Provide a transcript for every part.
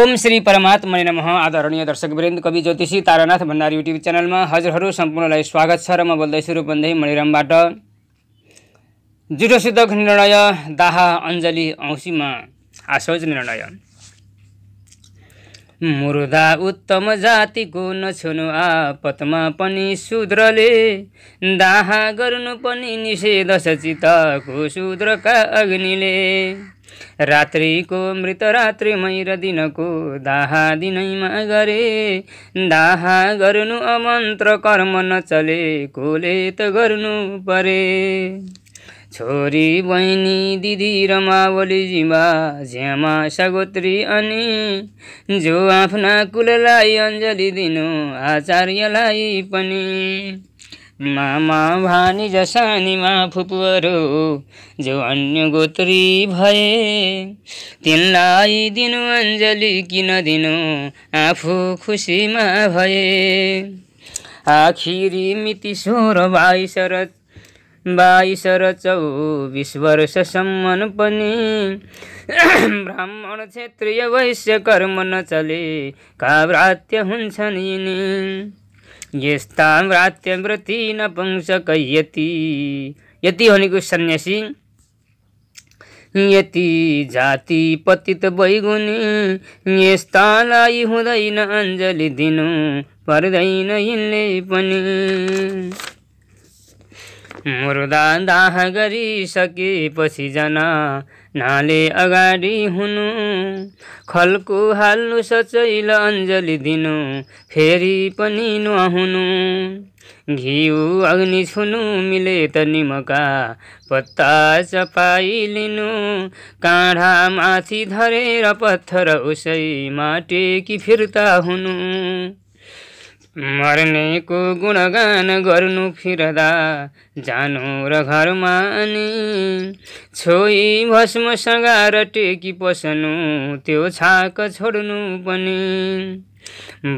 ओम श्री परमात्मने नमः आदरणीय दर्शक वृन्द कवि ज्योतिषी तारानाथ भण्डारी युट्युब च्यानलमा हजुरहरू सम्पूर्णलाई स्वागत छ र म बोल्दैछु रूपन्देही मणिरामबाट जुठोसिद्धक निर्णय दाह अञ्जली औँसीमा आसोज निर्णय मुर्दा उत्तम जातिको नछुनु आपतमा पनि शूद्रले दाहा गर्नु पनि निषेध सचिताको शूद्रका अग्निले रात्रिको मृत रात्रिमै र दिनको दाहा दिनैमा गरे दाहा गर्नु अमन्त्र कर्म कोले त गर्नु परे छोरी बहिनी दिदी र मावली झ्यामा सगोत्री अनि जो आफ्ना कुललाई अञ्जली दिनु आचार्यलाई पनि मामा भानी जसानीमा फुपूहरू जो अन्य गोत्री भए तिनलाई दिनु अञ्जली किन दिनु आफू खुसीमा भए आखिरी मिति सोह्र बाइस र बाइस र चौबिस वर्षसम्म पनि ब्राह्मण क्षेत्रीय वैश्य कर्म नचले काव्रात्य हुन्छन् यिनी यस्ताम्रात्यव्रती नपुंसक यति यति भनेको सन्यासी यति जाति पतित बैगुनी यस्तालाई हुँदैन अञ्जली दिनु पर्दैन यिनले पनि मुर्दा दाह गरिसकेपछि जना नाले अगाडि हुनु खल्कु हाल्नु सचैल अञ्जली दिनु फेरि पनि नहुनु घिउ अग्नि छुनु मिले त निमका पत्ता चपाई लिनु काँढा माथि धरेर पत्थर माटे कि फिर्ता हुनु मर्नेको गुणगान गर्नु फिर्दा जानु र घरमा अनि छोई भस्म सगाएर टेकी पस्नु त्यो छाक छोड्नु पनि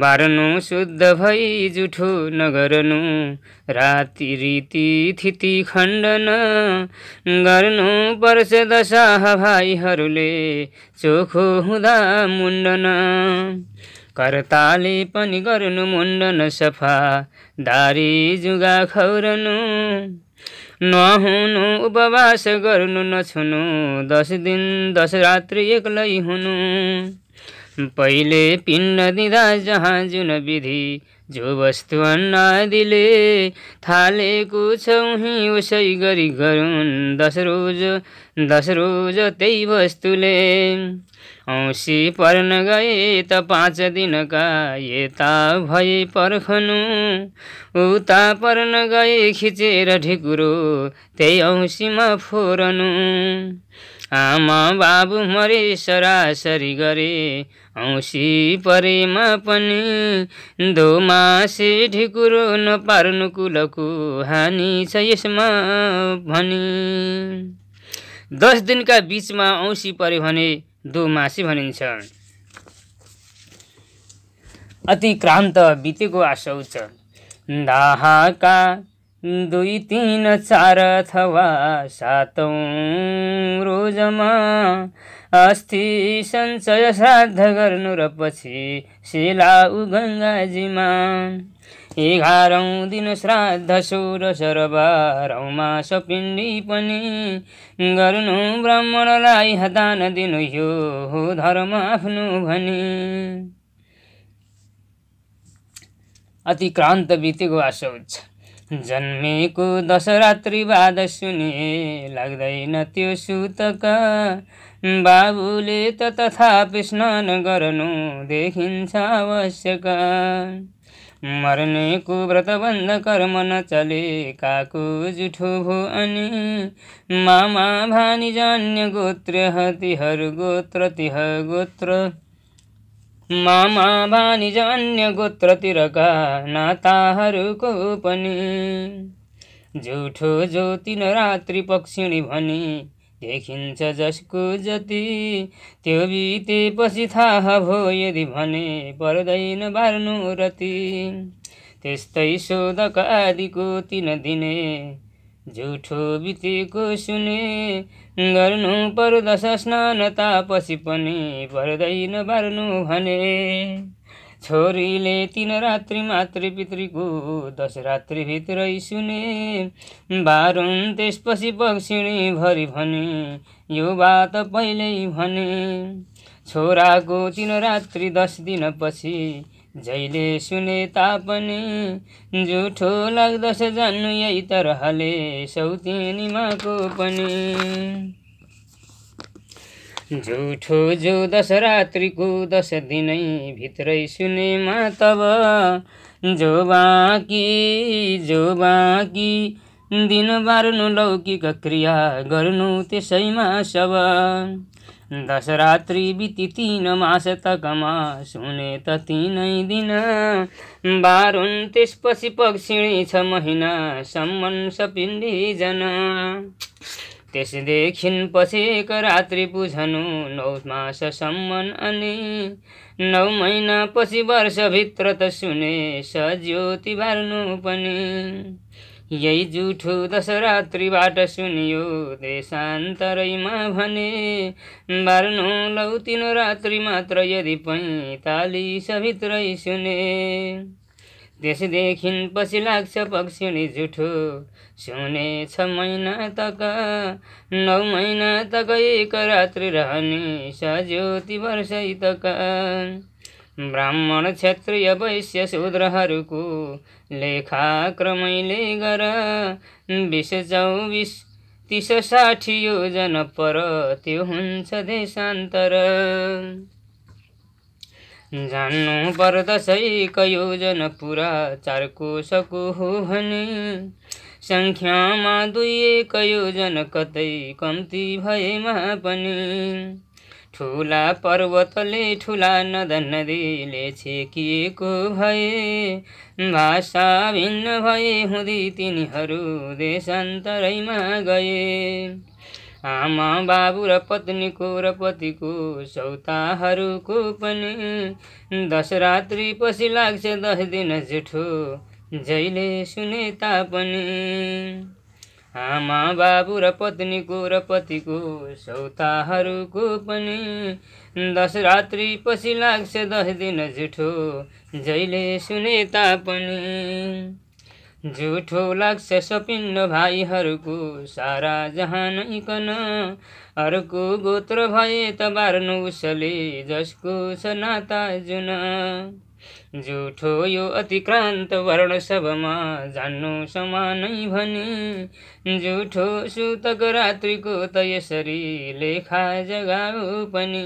बार्नु शुद्ध भई जुठो नगर्नु राति रीति थिति खण्डन गर्नु पर्छ दशाह भाइहरूले चोखो हुँदा मुण्डन कर्ताले पनि गर्नु मुन्डन सफा दारी जुगा खौरनु नहुनु उपवास गर्नु नछुनु दस दिन दस रात्रि एक्लै हुनु पहिले पिण्ड दिँदा जहाँ जुन विधि जो वस्तु अन्नादिले थालेको छौँ उसै गरी गरौँ दस रोज दस रोज त्यही वस्तुले औँसी पर्न गए त पाँच दिनका यता भए पर्खनु उता पर्न गए खिचेर ढिकुरो त्यही औँसीमा फोरनु आमा बाबु मरे सरासरी गरे औँसी परेमा पनि दोमासे ढिकुरो नपार्नु कुलको हानि छ यसमा भने दस दिनका बिचमा औँसी परे भने दोमासी भनिन्छ अतिक्रान्त बितेको छ दाहाका दुई तिन चार अथवा सातौँ रोजमा अस्थि सञ्चय श्राद्ध गर्नु र पछि सेलाउ गङ्गाजीमा एघारौँ दिन श्राद्ध सोह्र सरबारौँ बाह्रौँमा सपिण्डी पनि गर्नु ब्राह्मणलाई हदान दिनु यो धर्म आफ्नो भने अतिक्रान्त बितेको हुन्छ जन्मेको दशरात्रि बाद सुने लाग्दैन त्यो सुतक बाबुले त तथापि स्नान गर्नु देखिन्छ आवश्यक मर्नेको व्रतबन्ध कर्म नचले काको जुठो भो अनि मामा भानी जान्य गोत्र हतिहरू गोत्र तिह गोत्र मामा भानिज अन्य गोत्रतिरका नाताहरूको पनि झुठो ज्योति रात्रि पक्षिणी भनी देखिन्छ जसको जति त्यो बितेपछि थाह भयो यदि भने पर्दैन बार्नु रति त्यस्तै शोधक आदिको तिन दिने झुठो बितेको सुने गर्नु पर्दछ स्नान तापछि पनि पर्दैन बार्नु भने छोरीले तिन रात्रि मातृ पितृको दस रात्रिभित्रै सुने बारुन् त्यसपछि भरी भने यो बात पहिल्यै भने छोराको तिन रात्रि दस दिनपछि जहिले सुने तापनि जुठो लाग्दछ जान्नु यही तरहले सौतिनीमाको पनि झुठो जो दस रात्रिको दस दिनै भित्रै सुनेमा तब जो बाँकी जो बाँकी दिन बार्नु लौकिक क्रिया गर्नु त्यसैमा सब दशरात्रि बिति तिन मास तकमा सुने त तिनै दिन बारुन त्यसपछि पक्षिणी छ महिनासम्म सपिन्डी जन त्यसदेखि पछि एक रात्रि बुझनु नौ माससम्म अनि नौ महिनापछि वर्षभित्र त सुने सज्योति बार्नु पनि यही जुठो दशरात्रिबाट सुनियो देशान्तरैमा भने बार्नु लौ तिन रात्रि मात्र यदि सभित्रै सुने त्यसदेखि पछि लाग्छ पक्षिणी जुठो सुने छ महिना तक नौ महिना तक एक रात्रि रहने सज्योति वर्षै तका। ब्राह्मण क्षत्रिय वैश्य शूद्रहरूको लेखाक्रमैले गर बिस चौबिस तिस साठी योजना पर त्यो हुन्छ देशान्तर जान्नु पर्दछ एक योजना पुरा चार सको हो भने सङ्ख्यामा दुई एक योजना कतै कम्ती भएमा पनि ठुला पर्वतले ठुला नद नदीले छेकिएको भए भाषा भिन्न भए हुँदै तिनीहरू देशान्तरैमा गए आमा बाबु र पत्नीको र पतिको सौताहरूको पनि दस रात्रि पछि लाग्छ दस दिन जेठो जहिले सुने तापनि आमा बाबु र पत्नीको र पतिको सौताहरूको पनि दस रात्रि पछि लाग्छ दस दिन जुठो जहिले सुने तापनि जुठो लाग्छ सपिन्न भाइहरूको सारा जहान इकन अर्को गोत्र भए त बार्नु उसले जसको छ नाता जुन जुठो यो अतिक्रान्त वर्ण सबमा जान्नु समानै भने जुठो सुतक रात्रिको त यसरी लेखा जगाऊ पनि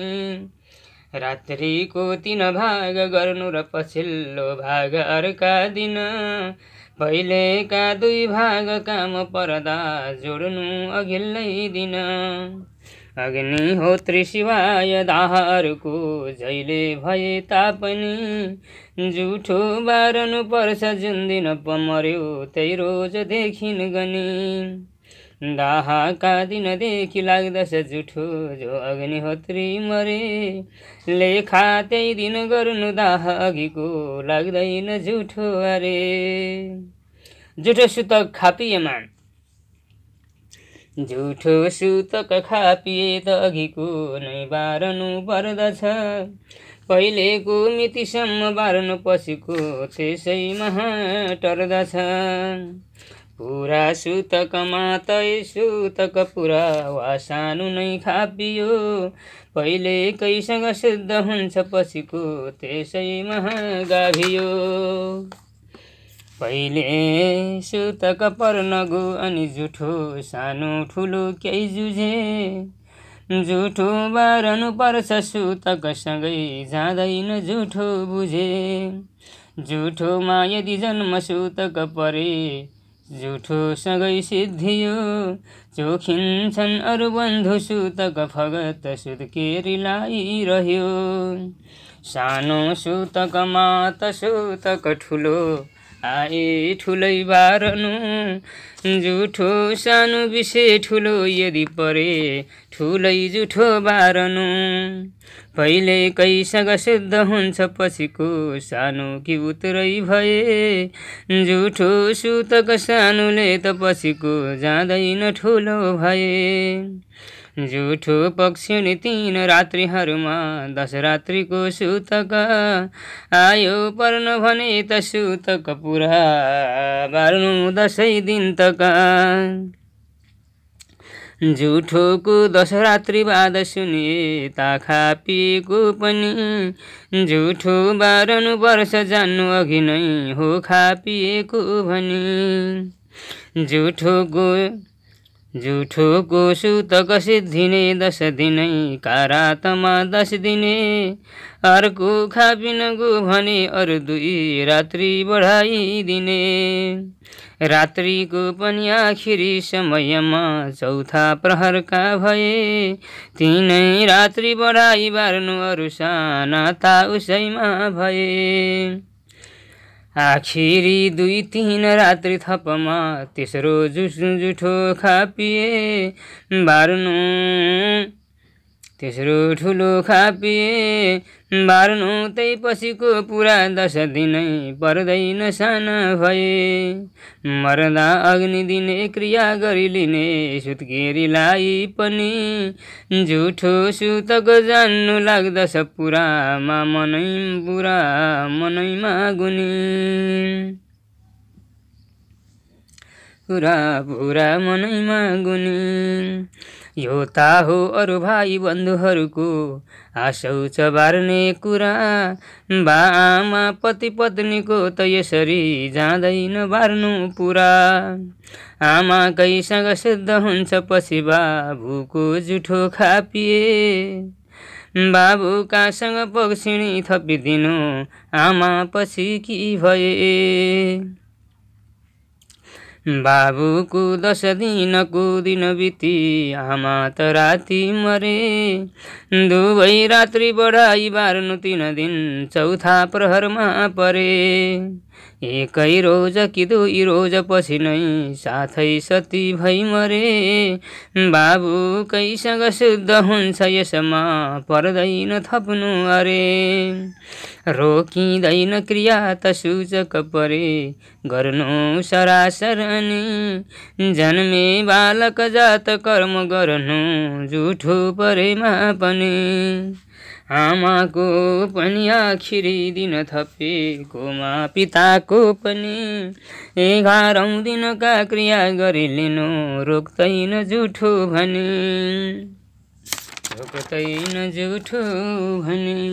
रात्रिको तिन भाग गर्नु र पछिल्लो भाग अर्का दिन पहिलेका दुई भाग काम पर्दा जोड्नु अघिल्लै दिन अग्निहोत्री शिवाय दाहरूको जहिले भए तापनि जुठो बारनु पर्छ जुन दिन पमर्यो त्यही देखिन गनी दाहका दिनदेखि लाग्दछ जुठो जो अग्निहोत्री मरे लेखा त्यही दिन गर्नु दाह अघिको लाग्दैन जुठो अरे जुठो सुतक खापिएमा झुठो सुतक खापिए त अघिको नै बार्नु पर्दछ पहिलेको मितिसम्म बार्नु पछिको महा टर्दछ पुरा सुतकमा त सुतक पुरा वा सानो नै खापियो पहिलेकैसँग शुद्ध हुन्छ पछिको महा गाभियो पहिले सुतक पर्नगु अनि जुठो सानो ठुलो केही जुझे जुठो बारनु पर्छ सुतकसँगै जाँदैन जुठो बुझे जुठोमा यदि जन्म सुतक परे जुठो सँगै सिद्धियो चोखिन्छन् अरू बन्धु सुतक फगत सुत्केरी रह्यो सानो सुतकमा त सुतक ठुलो आए ठुलै बारनु जुठो सानो विषय ठुलो यदि परे ठुलै जुठो बारनु पहिले कैसँग शुद्ध हुन्छ पछिको सानो कि उत्रै भए जुठो सुतक सानोले त पछिको जाँदैन ठुलो भए जुठो पक्षिन तिन रात्रिहरूमा दस रात्रिको सुतक आयो पर्नु भने त सुतक पुरा बार्नु दसै दिन त जुठोको दस रात्रि बाद सुने ताखा पिएको पनि जुठो बारनु वर्ष जान्नु अघि नै हो खापिएको भने जुठोको जुठोको कसी दिने दस दिनै कारातमा दस दिने अर्को खापिन गो भने अरू दुई रात्रि बढाइदिने रात्रिको पनि आखिरी समयमा चौथा प्रहरका भए तिनै रात्रि बढाइ बार्नु अरू साना ता उसैमा भए आखिरी दुई तिन रात्रि थपमा तेस्रो जुस जुठो खापिए बार्नु तेस्रो ठुलो खापिए भर्नु त्यही पछिको पुरा दश दिनै पर्दैन साना भए मर्दा अग्नि दिने क्रिया गरिलिने सुत्केरीलाई पनि झुठो सुतको जान्नु लाग्दछ पुरामा मनै पुरा मनैमा गुनी पुरा पुरा मनैमा गुनी यो ता हो अरू भाइ बन्धुहरूको आशौच बार्ने कुरा बा आमा पति पत्नीको त यसरी जाँदैन बार्नु पुरा आमा कैसँग शुद्ध हुन्छ पछि बाबुको जुठो खापिए बाबु कहाँसँग पक्षिणी थपिदिनु आमा पछि कि भए ବାବୁକୁ ଦଶ ଦିନକୁ ଦିନ ବିତି ଆମା ତ ରାତି ମରେ ଦୁବଇ ରାତ୍ରି ବଢ଼ାଇ ବାରନୁ ତିନ ଦିନ ଚଉଥା ପ୍ରହର ମା ପରେ एकै रोज कि दुई रोज पछि नै साथै सती भई मरे बाबुकैसँग शुद्ध हुन्छ यसमा पर्दैन थप्नु अरे रोकिँदैन क्रिया त सूचक परे गर्नु सरासर अनि जन्मे बालक जात कर्म गर्नु जुठो परेमा पनि आमाको पनि आखिरी दिन थपेकोमा पिताको पनि एघारौँ दिनका क्रिया गरिलिनु रोक्दैन जुठो भने रोक्दैन जुठो भने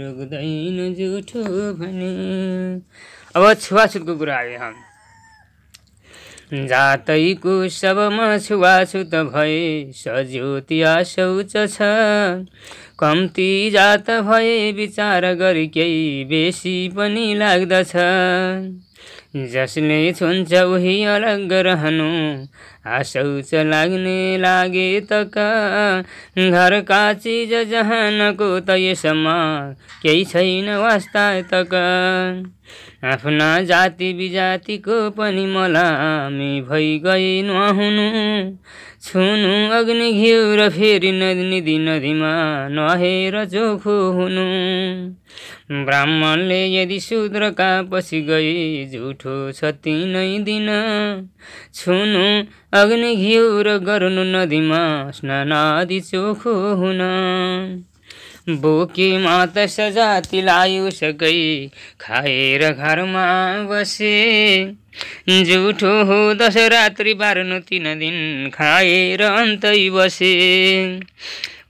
रोक्दैन जुठो भने अब छुवाछुतको कुरा आयो हाम जातैको सबमा छुवाछुत भए सज्योति शौच छ कम्ती जात भए विचार गरी केही बेसी पनि लाग्दछ जसले छुन्छ उही अलग रहनु शौच लाग्ने लागे तका घरका चिज जहानको त यसमा केही छैन वास्ता त आफ्ना जाति बिजातिको पनि मलामी भइ गए नुहाउनु छुनु अग्नि घिउ र फेरि नदी नदीमा नहेर चोखो हुनु ब्राह्मणले यदि शूद्रका पछि गए झुठो क्षति नै दिन छुनु अग्नि घिउ र गर्नु नदीमा स्नानादि चोखो हुन बोकी मात सजाति लायो सकै खाएर घरमा बसे जुठो हो दस रात्रि बाह्र तिन दिन खाएर अन्तै बसे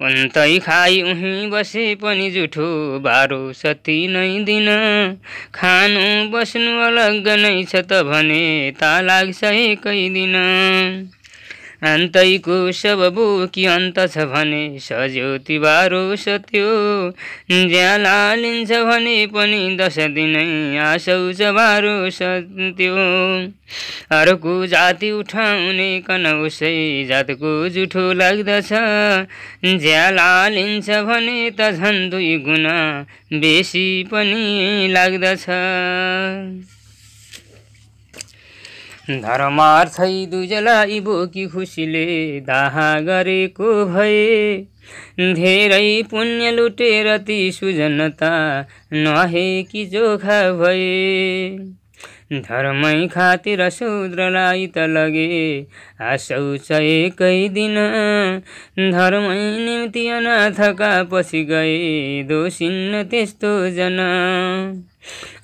अन्तै खाई उही बसे पनि जुठो बारो सती नै दिन खानु बस्नु अलग नै छ त भने ता लाग्छ एकै दिन अन्तैको सबबो कि अन्त छ भने सज्यो तिबारो सत्यो ज्याला लिन्छ भने पनि दस दिनै आसौ चबारो सत्यो अर्को जाति उठाउने कन उसै जातको जुठो लाग्दछ ज्याला लिन्छ भने त झन् दुई गुणा बेसी पनि लाग्दछ धर्मार्थै दुजलाई बोकी खुसीले दाहा गरेको भए धेरै पुण्य लुटेर ती सुजनता नहे कि जोखा भए धर्मै खातिर शूद्रलाई त लगे आसौ छ दिन धर्मै निम्ति अनाथका पछि गए दोषिन्न त्यस्तो जन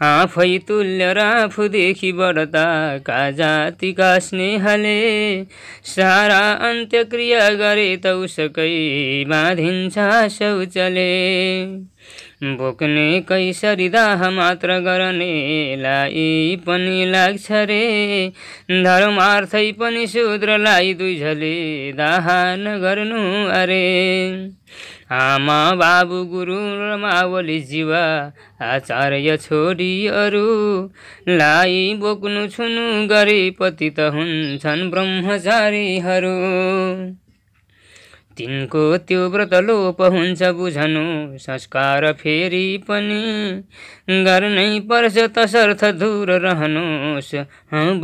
आफै तुल्य र आफूदेखि बढताका जातिका स्नेहले सारा अन्त्यक्रिया गरे त उसकै बाँधिन्छ शौचले बोक्ने कैसरी दाह मात्र गर्नेलाई पनि लाग्छ रे धर्मार्थै पनि शूद्रलाई दुई झले दाह नगर्नु अरे आमा बाबु गुरु र मावली जीवा आचार्य छोरीहरूलाई बोक्नु छुनु गरे पति त हुन्छन् ब्रह्मचारीहरू तिनको त्यो व्रत लोप हुन्छ बुझनु संस्कार फेरि पनि गर्नै पर्छ तसर्थ दूर रहनुहोस्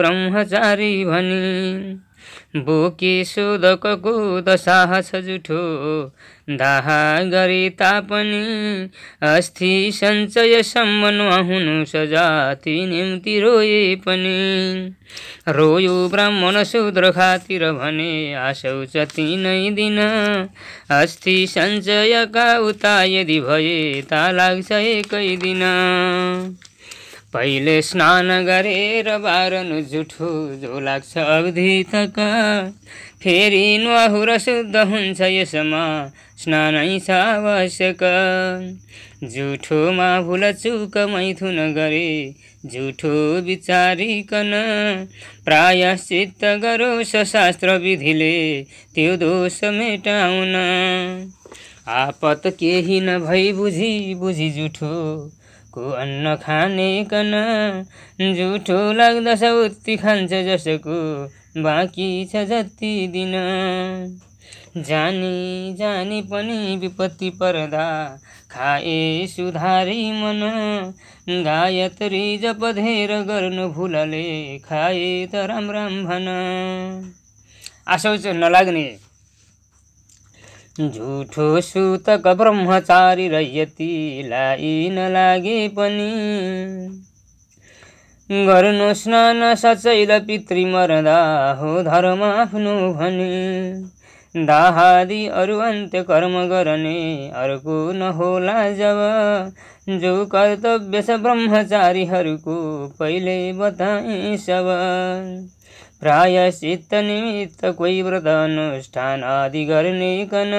ब्रह्मचारी भनी बोकी सुदकको दशाह छ जुठो दाहा गरे तापनि अस्थि सञ्चयसम्म नहुनु सजाति जाति निम्ति रोए पनि रोयो ब्राह्मण शुद्र खातिर भने आसौ छ तिनै दिन अस्थि सञ्चयका उता यदि भए ता लाग्छ एकै दिन पहिले स्नान गरेर बारनु जुठो जो लाग्छ अवधि तक फेरि र शुद्ध हुन्छ यसमा स्नानै छ आवश्यक जुठोमा भुल चुक मैथुन गरे जुठो विचारिकन चित्त गरोस् शास्त्र विधिले त्यो दोष मेटाउन आपत केही नभई बुझी बुझी जुठो को अन्न खाने कन जुठो लाग्दछ उत्ति खान्छ जसको बाँकी छ जति दिन जानी जानी पनि विपत्ति पर्दा खाए सुधारी मन गायत्री धेर गर्नु भुलले खाए त राम राम भन आशौच नलाग्ने झुठो सुतक ब्रह्मचारी लाइन लागे पनि गर्नु स्नान सचैल पितृ मर्दा हो धर्म आफ्नो भने दाहादी अरू अन्त्य कर्म गर्ने अर्को नहोला जब जो कर्तव्य छ ब्रह्मचारीहरूको पहिले बताए सब चित्त निमित्त कोही अनुष्ठान आदि गर्ने कन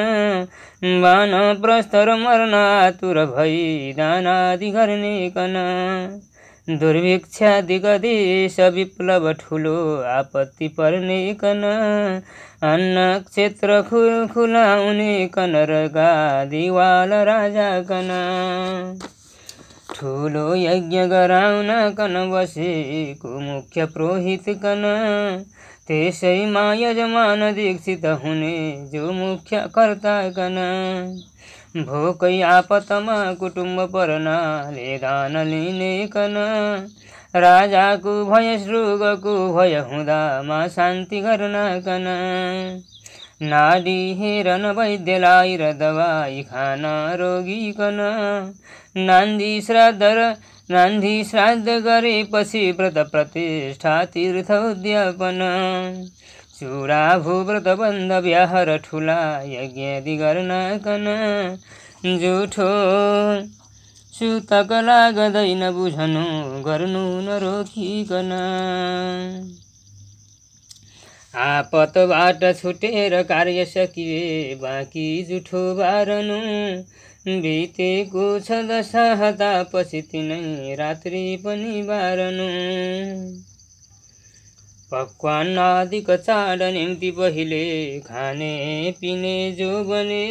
बान प्रस्तर मर्न आतुर भई दान आदि गर्नेकन दुर्भिक्षादिगदेश विप्लव ठुलो आपत्ति कन अन्न क्षेत्र खु खुलाउने कन र दिवाल राजा कना ठुलो यज्ञ गराउन कन बसेको मुख्य पुरोहित कन त्यसैमा यजमान दीक्षित हुने जो मुख्य कर्ता कन भोकै आपतमा कुटुम्ब पर्नाले दान लिने कन राजाको भय श्रुगको भय हुँदामा शान्ति गर्न कन नाडी हेरन वैद्यलाई र दबाई खान रोगी नन्दी श्राद्ध नन्दी श्राद्ध गरेपछि व्रत प्रतिष्ठा तीर्थ उद्यापन व्रत बन्द व्याहार ठुला यज्ञ गर्न कन जुठो सुतक लाग्दैन बुझनु गर्नु नरोकिकन आपतबाट छुटेर कार्य सकिए बाँकी जुठो बारनु बितेको छ दशा पछि तिनै रात्रि पनि बारनु पकवान आदिको चाड निम्ति पहिले खाने पिने जो बने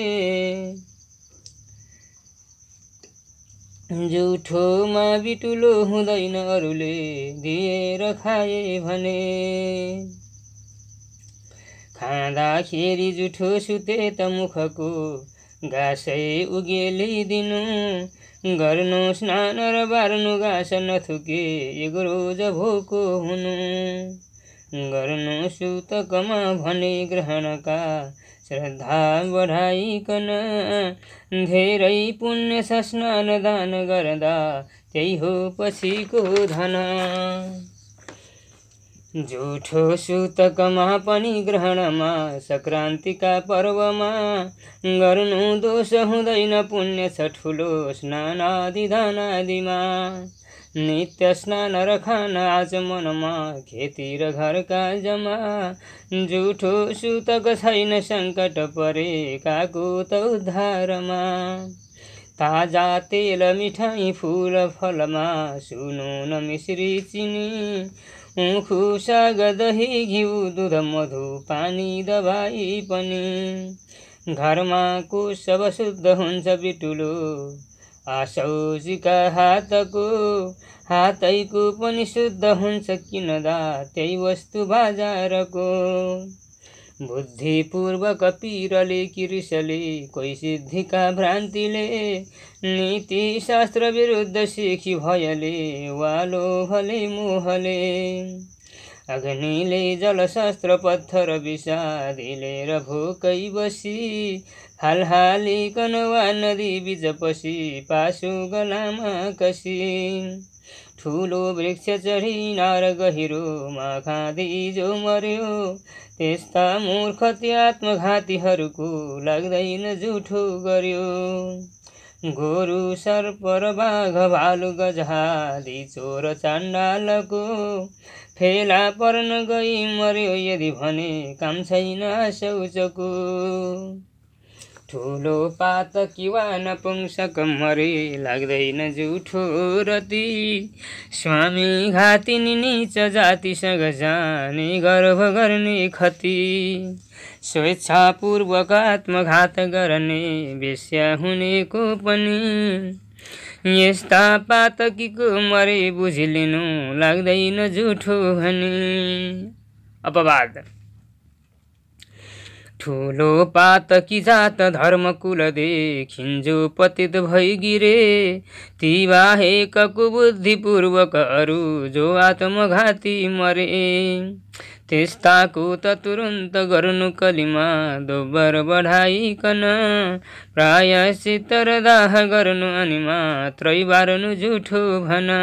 जुठोमा बिटुलो हुँदैन अरूले दिएर खाए भने खाँदाखेरि जुठो सुते त मुखको घाँसै दिनु गर्नु स्नान र बार्नु घाँस नथुके एक रोज भोको हुनु गर्नु सुतकमा भने ग्रहणका श्रद्धा बढाइकन धेरै पुण्य स्नान दान गर्दा त्यही हो पछिको धन झुठो सुतकमा पनि ग्रहणमा सङ्क्रान्तिका पर्वमा गर्नु दोष हुँदैन पुण्य छ ठुलो स्नान आदि धन आदिमा नित्य स्नान र खान आज मनमा खेती र घरका जमा जुठो सुतक छैन सङ्कट परेकाको त उद्धारमा ताजा तेल मिठाई फुल फलमा सुनु न मिश्री चिनी खुसा दही घिउ दुध मधु पानी दबाई पनि घरमा सब शुद्ध हुन्छ बिटुलो आसौजीका हातको हातैको पनि शुद्ध हुन्छ किन दा त्यही वस्तु बजारको बुद्धिपूर्वक पिरले किरिसले कोही सिद्धिका भ्रान्तिले नीति शास्त्र विरुद्ध सिखी भयले वालो भले मोहले अग्निले जलशास्त्र पत्थर विषादिले र भोकै बसी हालहाली कनवा नदी बिजपसी पासु गलामा कसी ठुलो वृक्ष चढी नार गहिरोमा खाँदी जो मर्यो त्यस्ता मूर्ख ती आत्मघातीहरूको लाग्दैन जुठो गर्यो गोरु सर्प र बाघ भालु गजहादी चोर चाण्डालको फेला पर्न गई मर्यो यदि भने काम छैन शौचको ठुलो पात किवा नपुङ्सक मरे लाग्दैन जुठो रती स्वामी घातिनी निच जातिसँग जाने गर्व गर्ने खति स्वेच्छापूर्वक आत्मघात गर्ने बेस्या हुनेको पनि यस्ता पातकीको मरे बुझिलिनु लाग्दैन जुठो भने अपवाद ठुलो पात कि जात धर्म कुल देखिन्जो पतित भई गिरे ती बाहेक कुबुद्धिपूर्वक अरू जो आत्मघाती मरे त्यस्ताको त तुरुन्त गर्नु कलिमा दोब्बर बढाइकन प्राय शीतर दाह गर्नु अनि मात्रै बार्नु जुठो भन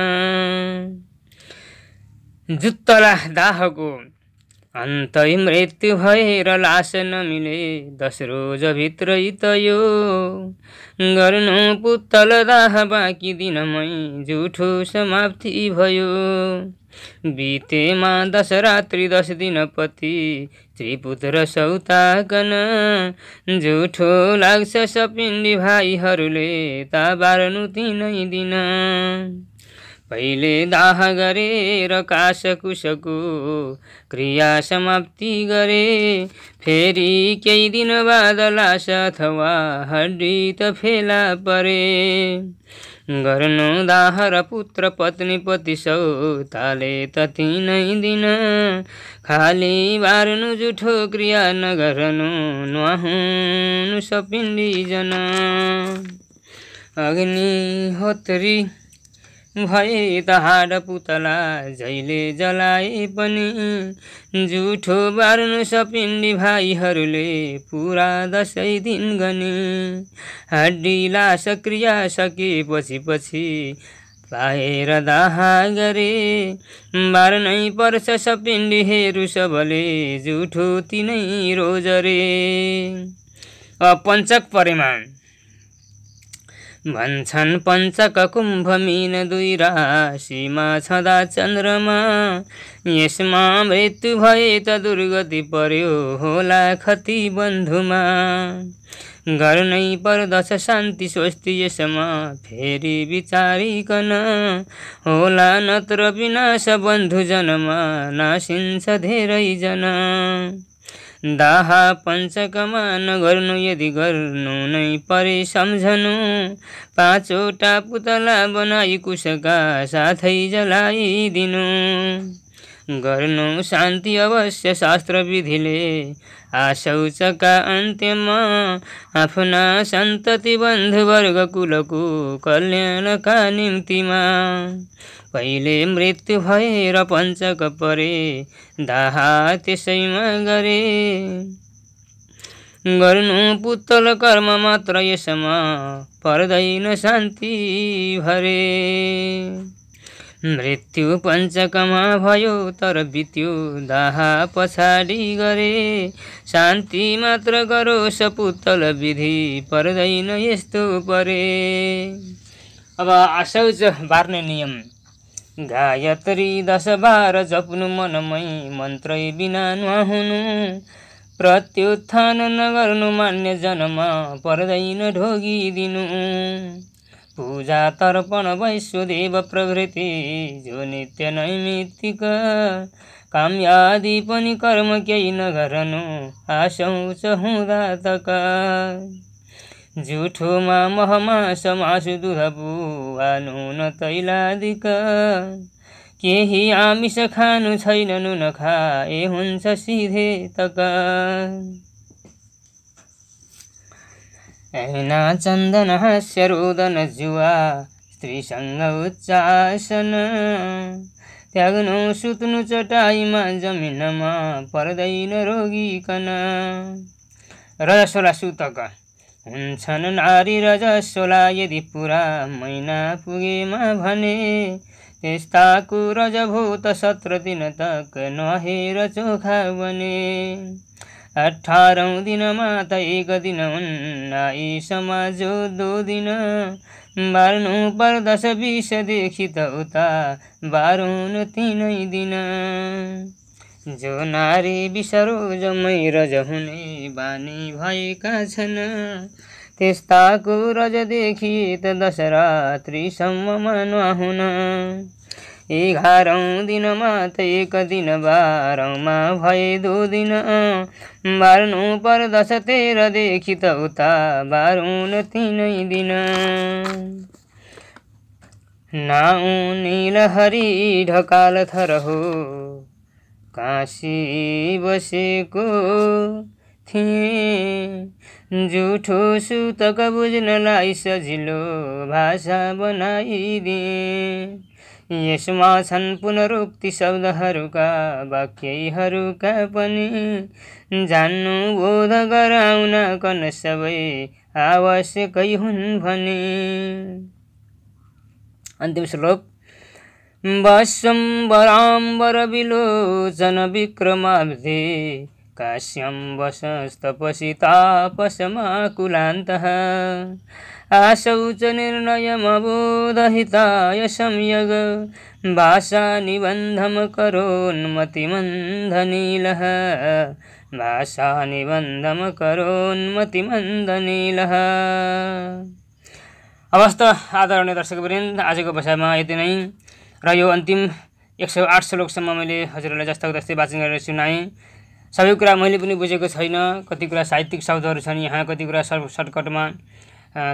जुत्तला दाहको अन्तै मृत्यु भएर लास नमिले दस रोजभित्रै त यो गर्नु पुत्तल दाह बाँकी दिनमै जुठो समाप्ति भयो बितेमा दस रात्रि दस पति त्रिपुत्र सौताकन जुठो लाग्छ सपिन्डी भाइहरूले त बार्नु तिनै दिन पहिले दाह गरेर कासकुसको क्रिया समाप्ति गरे फेरि केही दिन बाद लास अथवा हड्डी त फेला परे गर्नु दाह र पुत्र पत्नी पति ताले तति नै दिन खाली बार्नु जुठो क्रिया नगर्नु नुहाउनु सपिन्डी जना अग्निहोत्री भए तहार पुतला जहिले जलाए पनि जुठो बार्नु सपिन्डी भाइहरूले पुरा दसैँ दिन गने हड्डी ला सकेपछि पछि पाएर दाहा गरे बार्नै पर्छ सपिन्डी हेरु सबले जुठो तिनै रोजरे पञ्चक परिमाण भन्छन् पञ्चक कुम्भ मिन दुई राशिमा छँदा चन्द्रमा यसमा मृत्यु भए त दुर्गति पर्यो होला खति बन्धुमा गर्नै पर्दछ शान्ति स्वस्ति यसमा फेरि विचारिकन होला नत्र विनाश बन्धु जनमा नासिन्छ धेरैजना दाहा पञ्चकमान गर्नु यदि गर्नु नै परे सम्झनु पाँचवटा पुतला बनाई कुशका साथै जलाइदिनु गर्नु शान्ति अवश्य शास्त्र विधिले आशौचका अन्त्यमा आफ्ना सन्तति बन्धुवर्ग कुलको कल्याणका निम्तिमा कहिले मृत्यु भएर पञ्चक परे दाहा त्यसैमा गरे गर्नु पुतल कर्म मात्र यसमा पर्दैन शान्ति भरे मृत्यु पञ्चकमा भयो तर बित्यो दाहा पछाडि गरे शान्ति मात्र गरो सपुतल विधि पर्दैन यस्तो परे अब असौच बार्ने नियम गायत्री दश बाह्र जप्नु मनमै मन्त्रै बिना नुहाउनु प्रत्युत्थान नगर्नु मान्य जन्म पर्दैन दिनु पूजा तर्पण वैश्वदेव प्रभृति जो नित्य नैमित्तिक काम्यादि पनि कर्म केही नगरनु आशौच हुँदा तका जुठोमा महमा समासु दुधबुवा नुन तैलादिक केही आमिष खानु छैन नुन खाए हुन्छ सिधे तक ऐना चन्दन हास्य रोदन जुवा स्त्रीसँग उच्चासन त्याग्नु सुत्नु चटाइमा जमिनमा पर्दैन रोगीकन र सोला सुतक हुन्छन् नारी र जसोला यदि पुरा महिना पुगेमा भने त्यस्ता कुरज भूत सत्र दिन तक नहेर चोखा बने अठारौँ दिनमा त एक दिन उन्नाइ समाज दो दिन बार्नु पर्दछ बिसदेखि त उता बाह्रौँ तिनै दिन जो नारी बिसरो जम्मै रज हुने बानी भएका छन् त्यस्ताको रजदेखि त दशरात्रिसम्ममा नहुन एघारौँ दिनमा त एक दिन बाह्रौँमा भए दो दिन बार्नु पर्दछ तेह्रदेखि त उता बाह्रौँ तिनै दिन नाउ निलहरी ढकाल थर हो काशी बसेको थिएँ जुठो सुतक बुझ्नलाई सजिलो भाषा बनाइदिए यसमा छन् पुनरुक्ति शब्दहरूका वाक्यहरूका पनि जान्नु बोध गराउन कन सबै आवश्यकै हुन् भने अन्तिम श्लोक विलोचन विक्रमाब्धे काश्यं वसस्तपसि तापसमाकुलान्तः आसौ च निर्णयमबोधहिताय भाषा भाषानिबन्धं करोन्मतिमन्दनीलः भाषानिबन्धं करोन्मतिमन्दनीलः अवस्त आदरणीय दर्शकवृन्द आजको भाषामा यति नै र यो अन्तिम एक सय आठ श्लोकसम्म मैले हजुरहरूलाई जस्ताको जस्तै वाचन गरेर सुनाएँ सबै कुरा मैले पनि बुझेको छैन कति कुरा साहित्यिक शब्दहरू छन् यहाँ कति कुरा सर्ट सर्टकटमा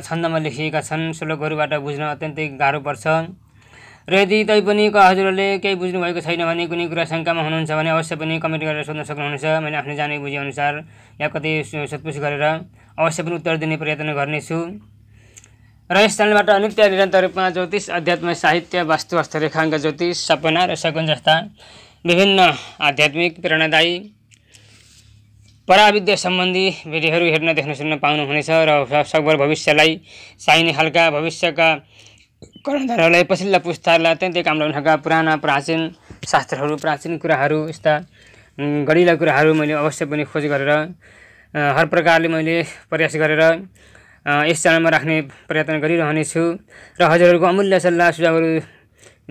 छन्दमा लेखिएका छन् श्लोकहरूबाट बुझ्न अत्यन्तै गाह्रो पर्छ र यदि तैपनि हजुरहरूले केही बुझ्नुभएको छैन भने कुनै कुरा शङ्कामा हुनुहुन्छ भने अवश्य पनि कमेन्ट गरेर सोध्न सक्नुहुन्छ मैले आफ्नो जाने बुझेअनुसार या कतै सोधपुछ गरेर अवश्य पनि उत्तर दिने प्रयत्न गर्नेछु र यस च्यानलबाट अनित्य निरन्तर रूपमा ज्योतिष अध्यात्म साहित्य वास्तु रेखाङ्क ज्योतिष सपना र सगुन जस्ता विभिन्न आध्यात्मिक प्रेरणादायी पराविद्या सम्बन्धी भिडियोहरू हेर्न देख्न सुन्न पाउनुहुनेछ र सकभर भविष्यलाई चाहिने खालका भविष्यका कर्णधारहरूलाई पछिल्ला पुस्ताहरूलाई अत्यन्तै काम लाग्नेका पुराना प्राचीन शास्त्रहरू प्राचीन कुराहरू यस्ता गढिला कुराहरू मैले अवश्य पनि खोज गरेर हर प्रकारले मैले प्रयास गरेर यस च्यानलमा राख्ने प्रयत्न गरिरहनेछु र हजुरहरूको अमूल्य सल्लाह सुझावहरू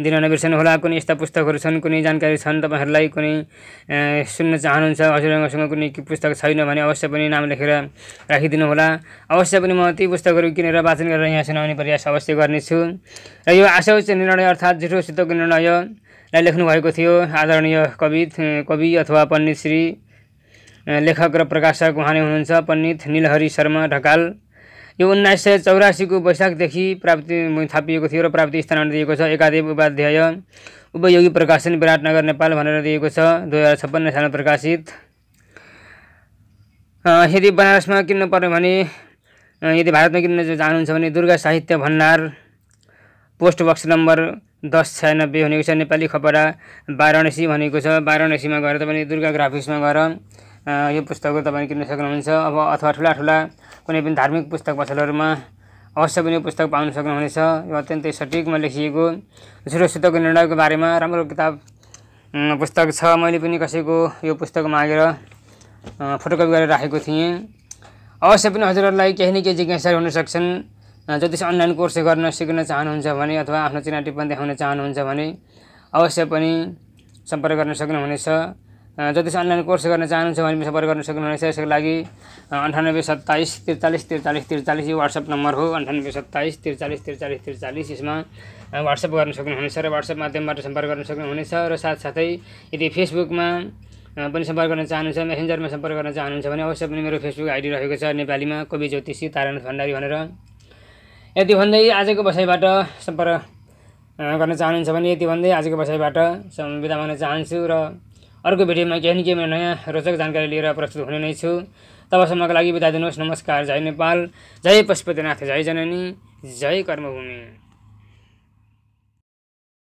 दिन नबिर्सनुहोला कुनै यस्ता पुस्तकहरू छन् कुनै जानकारी छन् तपाईँहरूलाई कुनै सुन्न चाहनुहुन्छ हजुरहरूसँग कुनै पुस्तक छैन भने अवश्य पनि नाम लेखेर राखिदिनु होला अवश्य पनि म ती पुस्तकहरू किनेर वाचन गरेर यहाँ सुनाउने प्रयास अवश्य गर्नेछु र यो आशा उच्च निर्णय अर्थात् झुठो सितोको निर्णयलाई लेख्नुभएको थियो आदरणीय कवि कवि अथवा पण्डित श्री लेखक र प्रकाशक उहाँ हुनुहुन्छ पण्डित निलहरी शर्मा ढकाल यो उन्नाइस सय चौरासीको वैशाखदेखि प्राप्ति थापिएको थियो र प्राप्ति स्थानमा दिएको छ एकादेव उपाध्याय उपयोगी प्रकाशन विराटनगर नेपाल भनेर दिएको छ दुई हजार छप्पन्न सालमा प्रकाशित यदि बनारसमा किन्नु पर्यो भने यदि भारतमा किन्न चाहनुहुन्छ भने दुर्गा साहित्य भण्डार पोस्ट बक्स नम्बर दस छयानब्बे भनेको छ नेपाली खपडा वाराणसी भनेको छ वाराणसीमा गएर तपाईँले दुर्गा ग्राफिक्समा गएर यो पुस्तकहरू तपाईँले किन्न सक्नुहुन्छ अब अथवा ठुला ठुला कुनै पनि धार्मिक पुस्तक पसलहरूमा अवश्य पनि यो पुस्तक पाउन सक्नुहुनेछ यो अत्यन्तै सठिकमा लेखिएको सुरक्षितको निर्णयको बारेमा राम्रो किताब पुस्तक छ मैले पनि कसैको यो पुस्तक मागेर फोटोकपी गरेर राखेको थिएँ अवश्य पनि हजुरहरूलाई केही न केही जिज्ञासाहरू हुनसक्छन् ज्योतिष अनलाइन कोर्स गर्न सिक्न चाहनुहुन्छ भने अथवा आफ्नो चिनाटी पनि देखाउन चाहनुहुन्छ भने अवश्य पनि सम्पर्क गर्न सक्नुहुनेछ चाहिँ अनलाइन कोर्स गर्न चाहनुहुन्छ भने सम्पर्क गर्न सक्नुहुनेछ यसको लागि अन्ठानब्बे सत्ताइस त्रिचालिस त्रिचालिस त्रिचालिस यो वाट्सएप नम्बर हो अन्ठानब्बे सत्ताइस त्रिचालिस त्रिचालिस त्रिचालिस यसमा वाट्सएप गर्न सक्नुहुनेछ र वाट्सएप माध्यमबाट सम्पर्क गर्न सक्नुहुनेछ र साथसाथै यदि फेसबुकमा पनि सम्पर्क गर्न चाहनुहुन्छ मेसेन्जरमा सम्पर्क गर्न चाहनुहुन्छ भने अवश्य पनि मेरो फेसबुक आइडी रहेको छ नेपालीमा कवि ज्योतिषी तारानाथ भण्डारी भनेर यति भन्दै आजको बसाइबाट सम्पर्क गर्न चाहनुहुन्छ भने यति भन्दै आजको बसाइबाट बिदा माग्न चाहन्छु र अर्को भिडियोमा केही न केही म नयाँ रोचक जानकारी लिएर प्रस्तुत हुने नै छु तबसम्मको लागि बिदा दिनुहोस् नमस्कार जय नेपाल जय पशुपतिनाथ जय जननी जय कर्मभूमि